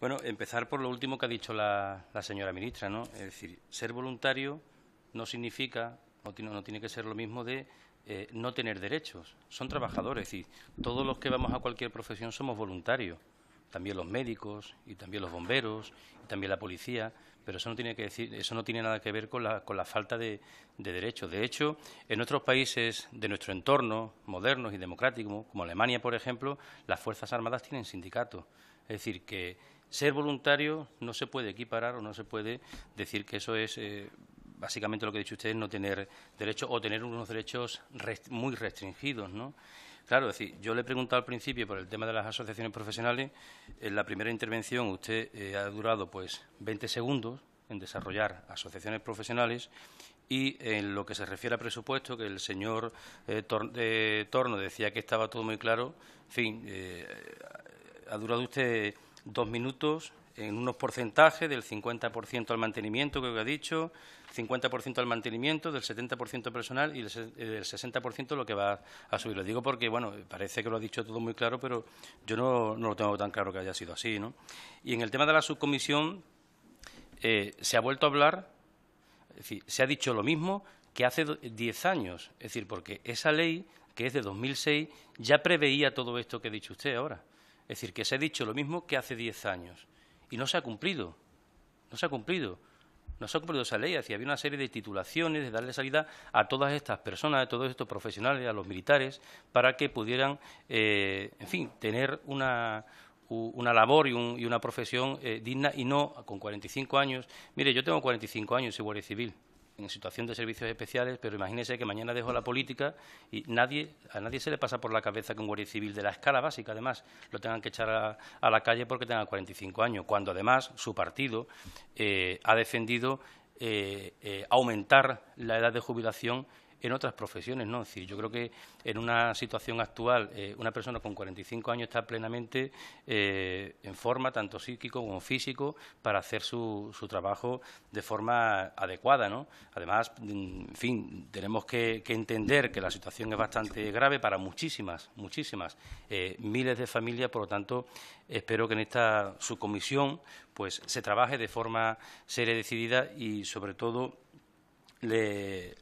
Bueno, empezar por lo último que ha dicho la, señora ministra, ¿no? Es decir, ser voluntario no significa, no tiene, no tiene que ser lo mismo de eh, no tener derechos. Son trabajadores, es decir, todos los que vamos a cualquier profesión somos voluntarios. También los médicos y también los bomberos y también la policía, pero eso no tiene nada que ver con la, falta de, de derechos. De hecho, en otros países de nuestro entorno modernos y democráticos, como Alemania, por ejemplo, las fuerzas armadas tienen sindicatos. Es decir, que ser voluntario no se puede equiparar o no se puede decir que eso es eh, básicamente lo que ha dicho usted, no tener derecho o tener unos derechos muy restringidos, ¿no? Claro, decir, yo le he preguntado al principio por el tema de las asociaciones profesionales. En la primera intervención usted eh, ha durado pues 20 segundos en desarrollar asociaciones profesionales y en lo que se refiere a presupuesto, que el señor eh, Torno decía que estaba todo muy claro, en fin, ha durado usted dos minutos en unos porcentajes del 50% al mantenimiento, que ha dicho, 50% al mantenimiento, del 70% personal y eh, del 60% lo que va a subir. Lo digo porque, bueno, parece que lo ha dicho todo muy claro, pero yo no, no lo tengo tan claro que haya sido así, ¿no? Y en el tema de la subcomisión eh, se ha vuelto a hablar, es decir, se ha dicho lo mismo que hace diez años, es decir, porque esa ley, que es de 2006, ya preveía todo esto que ha dicho usted ahora. Es decir, que se ha dicho lo mismo que hace diez años y no se ha cumplido. No se ha cumplido. No se ha cumplido esa ley. había una serie de titulaciones, de darle salida a todas estas personas, a todos estos profesionales, a los militares, para que pudieran, eh, en fin, tener una, labor y, una profesión eh, digna y no con 45 años. Mire, yo tengo 45 años y soy guardia civil en situación de servicios especiales, pero imagínese que mañana dejo la política y a nadie se le pasa por la cabeza que un guardia civil de la escala básica, además, lo tengan que echar a, la calle porque tenga 45 años, cuando además su partido eh, ha defendido eh, eh, aumentar la edad de jubilación en otras profesiones, ¿no? yo creo que en una situación actual eh, una persona con 45 años está plenamente eh, en forma, tanto psíquico como físico, para hacer su, su trabajo de forma adecuada, ¿no? Además, mm, en fin, tenemos que, entender que la situación es bastante grave para muchísimas, muchísimas, eh, miles de familias, por lo tanto, espero que en esta subcomisión pues se trabaje de forma seria y decidida y, sobre todo, le, eh,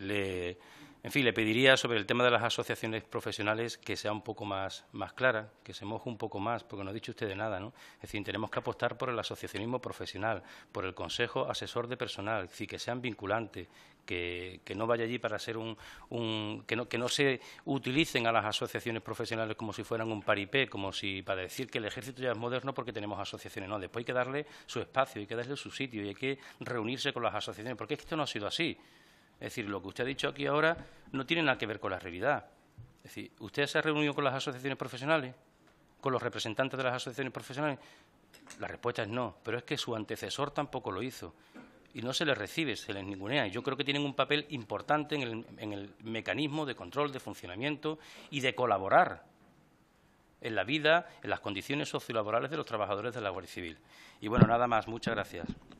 le en fin, le pediría sobre el tema de las asociaciones profesionales que sea un poco más, más clara, que se moje un poco más, porque no ha dicho usted de nada, ¿no? Es decir, tenemos que apostar por el asociacionismo profesional, por el Consejo Asesor de Personal, que sean vinculantes, que, que, no vaya allí para ser un, que, no, que, no, se utilicen a las asociaciones profesionales como si fueran un paripé, como si para decir que el ejército ya es moderno porque tenemos asociaciones. No, después hay que darle su espacio, hay que darle su sitio y hay que reunirse con las asociaciones, porque esto no ha sido así. Es decir, lo que usted ha dicho aquí ahora no tiene nada que ver con la realidad. Es decir, ¿usted se ha reunido con las asociaciones profesionales? ¿Con los representantes de las asociaciones profesionales? La respuesta es no, pero es que su antecesor tampoco lo hizo y no se les recibe, se les ningunea. yo creo que tienen un papel importante en el, en el, mecanismo de control, de funcionamiento y de colaborar en la vida, en las condiciones sociolaborales de los trabajadores de la Guardia Civil. Y bueno, nada más. Muchas gracias.